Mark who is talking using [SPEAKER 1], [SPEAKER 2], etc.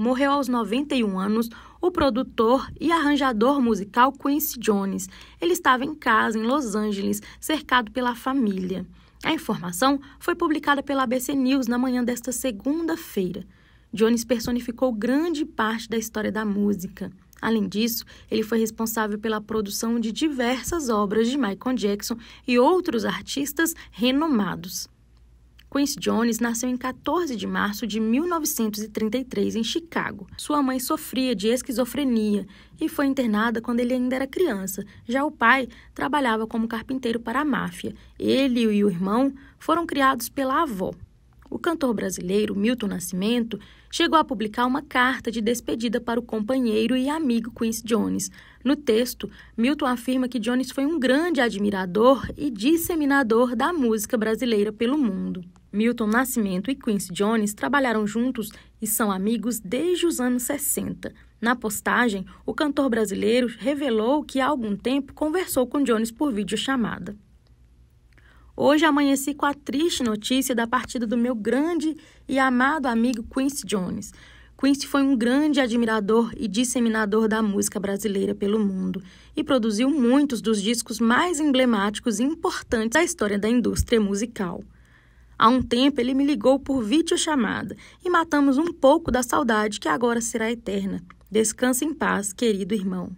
[SPEAKER 1] morreu aos 91 anos o produtor e arranjador musical Quincy Jones. Ele estava em casa, em Los Angeles, cercado pela família. A informação foi publicada pela ABC News na manhã desta segunda-feira. Jones personificou grande parte da história da música. Além disso, ele foi responsável pela produção de diversas obras de Michael Jackson e outros artistas renomados. Quincy Jones nasceu em 14 de março de 1933 em Chicago. Sua mãe sofria de esquizofrenia e foi internada quando ele ainda era criança. Já o pai trabalhava como carpinteiro para a máfia. Ele e o irmão foram criados pela avó. O cantor brasileiro Milton Nascimento chegou a publicar uma carta de despedida para o companheiro e amigo Quincy Jones. No texto, Milton afirma que Jones foi um grande admirador e disseminador da música brasileira pelo mundo. Milton Nascimento e Quincy Jones trabalharam juntos e são amigos desde os anos 60. Na postagem, o cantor brasileiro revelou que há algum tempo conversou com Jones por videochamada. Hoje amanheci com a triste notícia da partida do meu grande e amado amigo Quincy Jones. Quincy foi um grande admirador e disseminador da música brasileira pelo mundo e produziu muitos dos discos mais emblemáticos e importantes da história da indústria musical. Há um tempo ele me ligou por vídeo chamada e matamos um pouco da saudade que agora será eterna. Descanse em paz, querido irmão.